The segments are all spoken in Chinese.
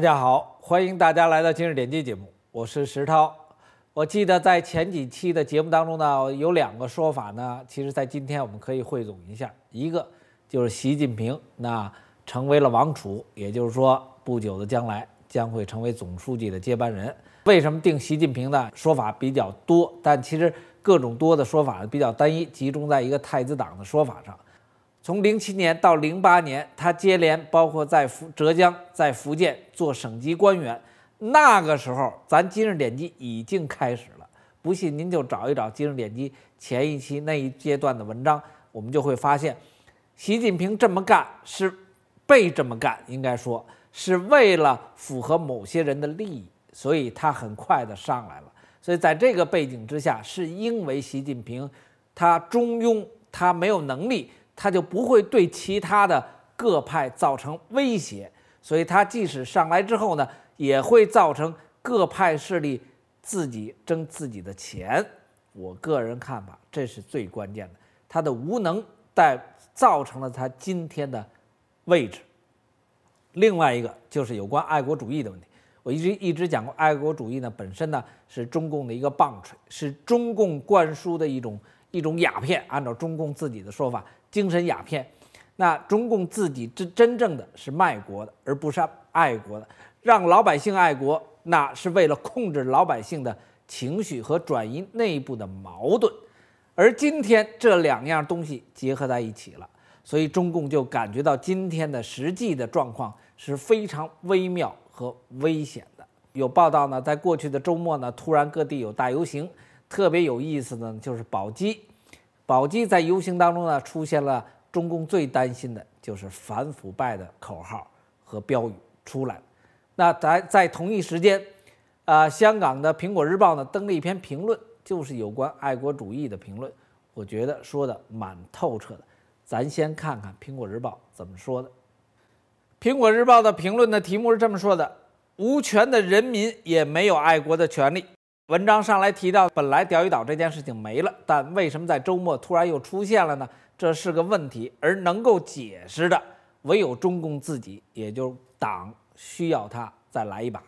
大家好，欢迎大家来到今日点击节目，我是石涛。我记得在前几期的节目当中呢，有两个说法呢，其实，在今天我们可以汇总一下。一个就是习近平那成为了王储，也就是说，不久的将来将会成为总书记的接班人。为什么定习近平呢？说法比较多，但其实各种多的说法比较单一，集中在一个太子党的说法上。从零七年到零八年，他接连包括在福浙江、在福建做省级官员。那个时候，咱《今日点击》已经开始了。不信您就找一找《今日点击》前一期那一阶段的文章，我们就会发现，习近平这么干是被这么干，应该说是为了符合某些人的利益，所以他很快的上来了。所以在这个背景之下，是因为习近平他中庸，他没有能力。他就不会对其他的各派造成威胁，所以他即使上来之后呢，也会造成各派势力自己争自己的钱。我个人看法，这是最关键的。他的无能，带造成了他今天的位置。另外一个就是有关爱国主义的问题，我一直一直讲过，爱国主义呢本身呢是中共的一个棒槌，是中共灌输的一种。一种鸦片，按照中共自己的说法，精神鸦片。那中共自己真真正的是卖国的，而不是爱国的。让老百姓爱国，那是为了控制老百姓的情绪和转移内部的矛盾。而今天这两样东西结合在一起了，所以中共就感觉到今天的实际的状况是非常微妙和危险的。有报道呢，在过去的周末呢，突然各地有大游行。特别有意思呢，就是宝鸡，宝鸡在游行当中呢，出现了中共最担心的就是反腐败的口号和标语出来那咱在同一时间，呃，香港的《苹果日报》呢登了一篇评论，就是有关爱国主义的评论，我觉得说的蛮透彻的。咱先看看《苹果日报》怎么说的。《苹果日报》的评论的题目是这么说的：无权的人民也没有爱国的权利。文章上来提到，本来钓鱼岛这件事情没了，但为什么在周末突然又出现了呢？这是个问题，而能够解释的唯有中共自己，也就是党需要他再来一把。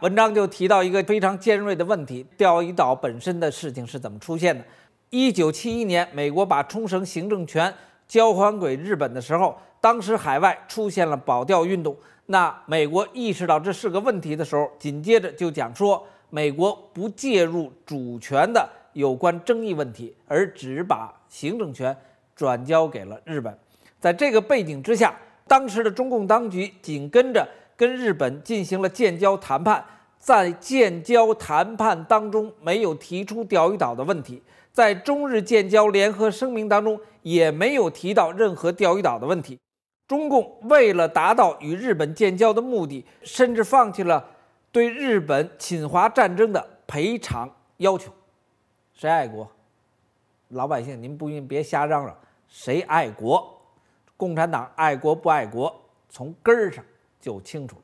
文章就提到一个非常尖锐的问题：钓鱼岛本身的事情是怎么出现的？一九七一年，美国把冲绳行政权交还给日本的时候，当时海外出现了保钓运动。那美国意识到这是个问题的时候，紧接着就讲说。美国不介入主权的有关争议问题，而只把行政权转交给了日本。在这个背景之下，当时的中共当局紧跟着跟日本进行了建交谈判，在建交谈判当中没有提出钓鱼岛的问题，在中日建交联合声明当中也没有提到任何钓鱼岛的问题。中共为了达到与日本建交的目的，甚至放弃了。对日本侵华战争的赔偿要求，谁爱国？老百姓，您不用别瞎嚷嚷。谁爱国？共产党爱国不爱国？从根儿上就清楚了。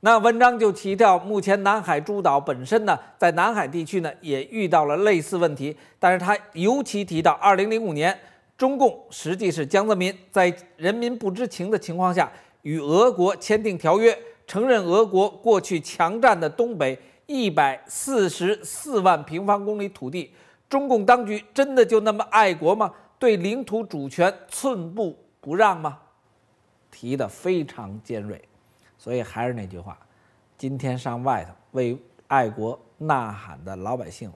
那文章就提到，目前南海诸岛本身呢，在南海地区呢，也遇到了类似问题。但是，他尤其提到，二零零五年，中共实际是江泽民在人民不知情的情况下与俄国签订条约。承认俄国过去强占的东北一百四十四万平方公里土地，中共当局真的就那么爱国吗？对领土主权寸步不让吗？提的非常尖锐，所以还是那句话，今天上外头为爱国呐喊的老百姓，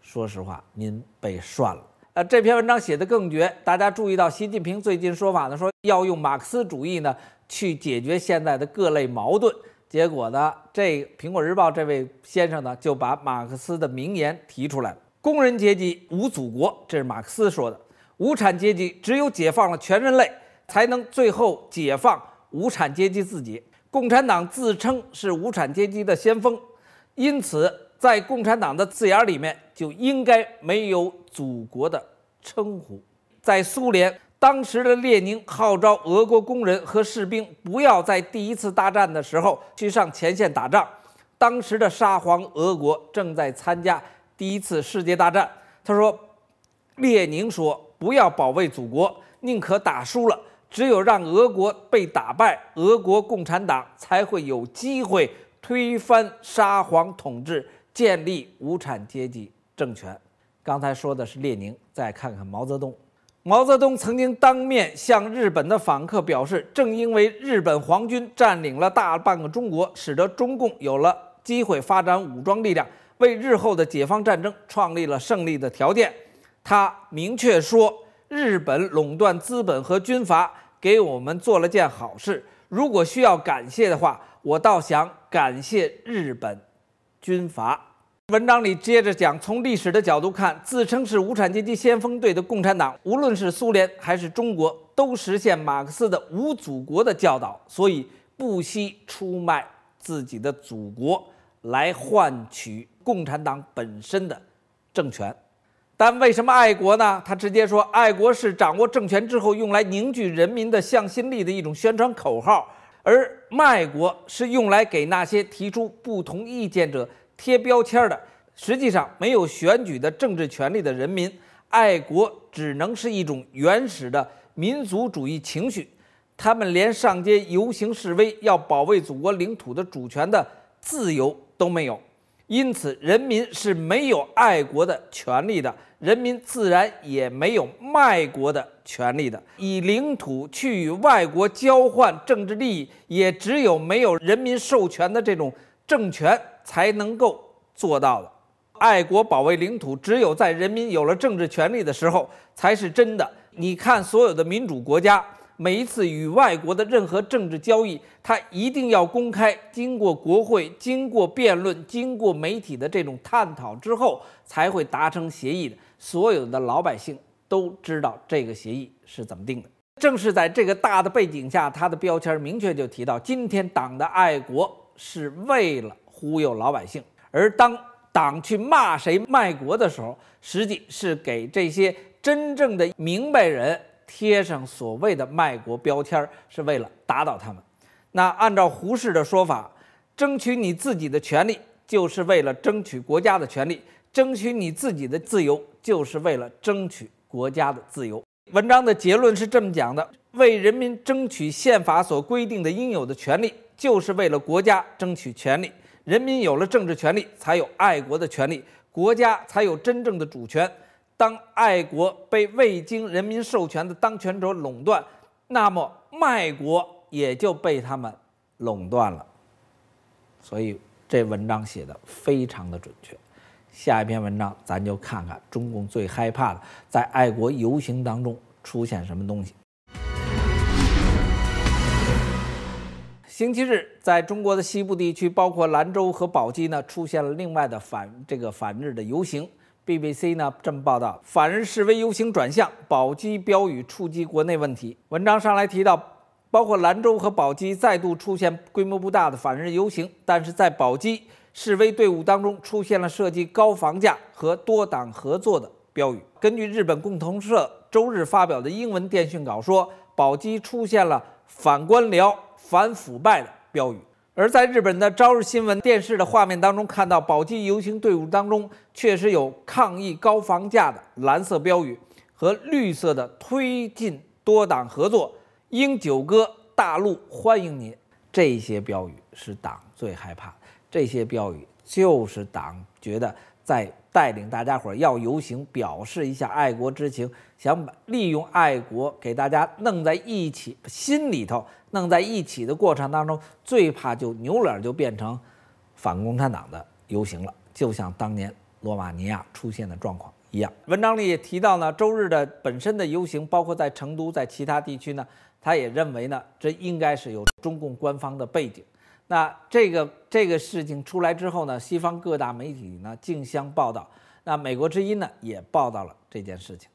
说实话，您被涮了。呃，这篇文章写的更绝，大家注意到习近平最近说法呢，说要用马克思主义呢。去解决现在的各类矛盾，结果呢？这《苹果日报》这位先生呢，就把马克思的名言提出来了：“工人阶级无祖国。”这是马克思说的：“无产阶级只有解放了全人类，才能最后解放无产阶级自己。”共产党自称是无产阶级的先锋，因此在共产党的字眼里面就应该没有祖国的称呼。在苏联。当时的列宁号召俄国工人和士兵不要在第一次大战的时候去上前线打仗。当时的沙皇俄国正在参加第一次世界大战。他说：“列宁说，不要保卫祖国，宁可打输了。只有让俄国被打败，俄国共产党才会有机会推翻沙皇统治，建立无产阶级政权。”刚才说的是列宁，再看看毛泽东。毛泽东曾经当面向日本的访客表示，正因为日本皇军占领了大半个中国，使得中共有了机会发展武装力量，为日后的解放战争创立了胜利的条件。他明确说：“日本垄断资本和军阀给我们做了件好事，如果需要感谢的话，我倒想感谢日本军阀。”文章里接着讲，从历史的角度看，自称是无产阶级先锋队的共产党，无论是苏联还是中国，都实现马克思的无祖国的教导，所以不惜出卖自己的祖国来换取共产党本身的政权。但为什么爱国呢？他直接说，爱国是掌握政权之后用来凝聚人民的向心力的一种宣传口号，而卖国是用来给那些提出不同意见者。贴标签的，实际上没有选举的政治权利的人民，爱国只能是一种原始的民族主义情绪。他们连上街游行示威、要保卫祖国领土的主权的自由都没有，因此人民是没有爱国的权利的，人民自然也没有卖国的权利的。以领土去与外国交换政治利益，也只有没有人民授权的这种政权。才能够做到的，爱国保卫领土，只有在人民有了政治权利的时候，才是真的。你看，所有的民主国家，每一次与外国的任何政治交易，它一定要公开，经过国会，经过辩论，经过媒体的这种探讨之后，才会达成协议的。所有的老百姓都知道这个协议是怎么定的。正是在这个大的背景下，他的标签明确就提到，今天党的爱国是为了。忽悠老百姓，而当党去骂谁卖国的时候，实际是给这些真正的明白人贴上所谓的卖国标签，是为了打倒他们。那按照胡适的说法，争取你自己的权利，就是为了争取国家的权利；争取你自己的自由，就是为了争取国家的自由。文章的结论是这么讲的：为人民争取宪法所规定的应有的权利，就是为了国家争取权利。人民有了政治权利，才有爱国的权利，国家才有真正的主权。当爱国被未经人民授权的当权者垄断，那么卖国也就被他们垄断了。所以这文章写的非常的准确。下一篇文章咱就看看中共最害怕的，在爱国游行当中出现什么东西。星期日，在中国的西部地区，包括兰州和宝鸡呢，出现了另外的反这个反日的游行。BBC 呢这么报道：反日示威游行转向，宝鸡标语触及国内问题。文章上来提到，包括兰州和宝鸡再度出现规模不大的反日游行，但是在宝鸡示威队伍当中出现了涉及高房价和多党合作的标语。根据日本共同社周日发表的英文电讯稿说，宝鸡出现了反官僚。反腐败的标语，而在日本的朝日新闻电视的画面当中，看到宝鸡游行队伍当中确实有抗议高房价的蓝色标语和绿色的推进多党合作、英九哥大陆欢迎您。这些标语是党最害怕，这些标语就是党觉得在。带领大家伙要游行，表示一下爱国之情，想利用爱国给大家弄在一起，心里头弄在一起的过程当中，最怕就扭脸就变成反共产党的游行了，就像当年罗马尼亚出现的状况一样。文章里也提到呢，周日的本身的游行，包括在成都，在其他地区呢，他也认为呢，这应该是有中共官方的背景。那这个这个事情出来之后呢，西方各大媒体呢竞相报道，那美国之音呢也报道了这件事情。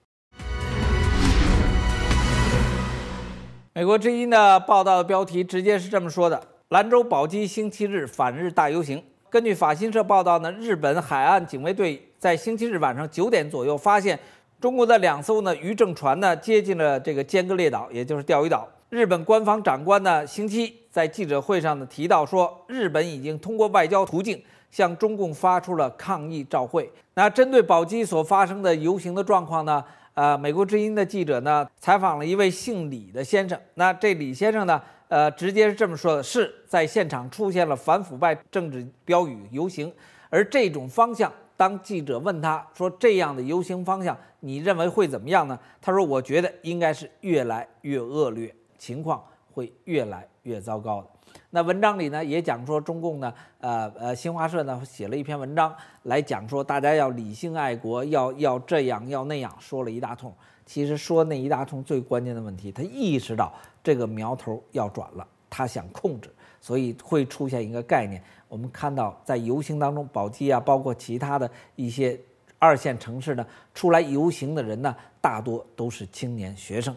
美国之音的报道的标题直接是这么说的：兰州宝鸡星期日反日大游行。根据法新社报道呢，日本海岸警卫队在星期日晚上九点左右发现中国的两艘呢渔政船呢接近了这个尖阁列岛，也就是钓鱼岛。日本官方长官呢星期。在记者会上呢，提到说，日本已经通过外交途径向中共发出了抗议照会。那针对宝鸡所发生的游行的状况呢？呃，美国之音的记者呢，采访了一位姓李的先生。那这李先生呢，呃，直接是这么说的：是，在现场出现了反腐败政治标语游行。而这种方向，当记者问他说，这样的游行方向，你认为会怎么样呢？他说：我觉得应该是越来越恶劣，情况会越来。越糟糕的那文章里呢，也讲说中共呢，呃呃，新华社呢写了一篇文章来讲说，大家要理性爱国，要要这样要那样，说了一大通。其实说那一大通最关键的问题，他意识到这个苗头要转了，他想控制，所以会出现一个概念。我们看到在游行当中，宝鸡啊，包括其他的一些二线城市呢，出来游行的人呢，大多都是青年学生，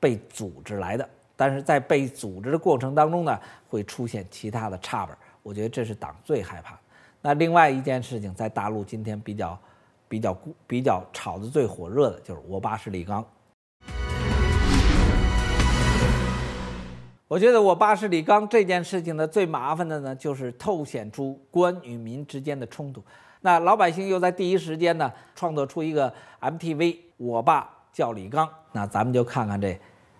被组织来的。但是在被组织的过程当中呢，会出现其他的差本儿，我觉得这是党最害怕。那另外一件事情，在大陆今天比较、比较、比较炒的最火热的就是“我爸是李刚”。我觉得“我爸是李刚”这件事情呢，最麻烦的呢，就是透显出官与民之间的冲突。那老百姓又在第一时间呢，创作出一个 MTV，“ 我爸叫李刚”。那咱们就看看这。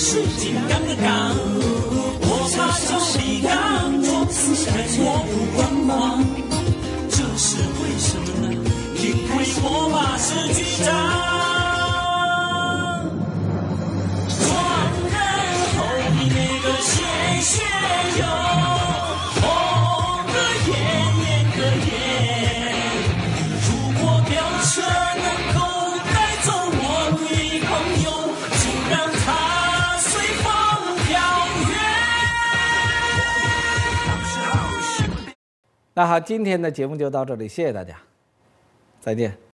是金刚的刚，我怕骄傲刚，挡，我死人我不慌忙。这是为什么呢？因为我把是局长。那好，今天的节目就到这里，谢谢大家，再见。